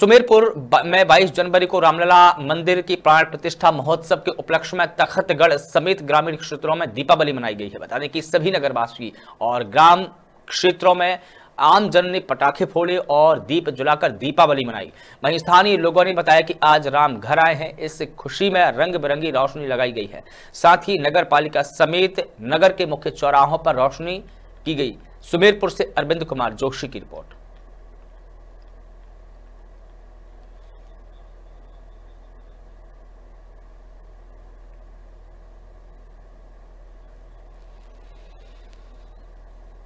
सुमेरपुर में 22 जनवरी को रामलला मंदिर की प्राण प्रतिष्ठा महोत्सव के उपलक्ष्य में तखतगढ़ समेत ग्रामीण क्षेत्रों में दीपावली मनाई गई है बता दें कि सभी नगरवासी और ग्राम क्षेत्रों में आमजन ने पटाखे फोड़े और दीप जलाकर दीपावली मनाई वहीं स्थानीय लोगों ने बताया कि आज राम घर आए हैं इस खुशी में रंग बिरंगी रोशनी लगाई गई है साथ ही नगर पालिका समेत नगर के मुख्य चौराहों पर रोशनी की गई सुमेरपुर से अरविंद कुमार जोशी की रिपोर्ट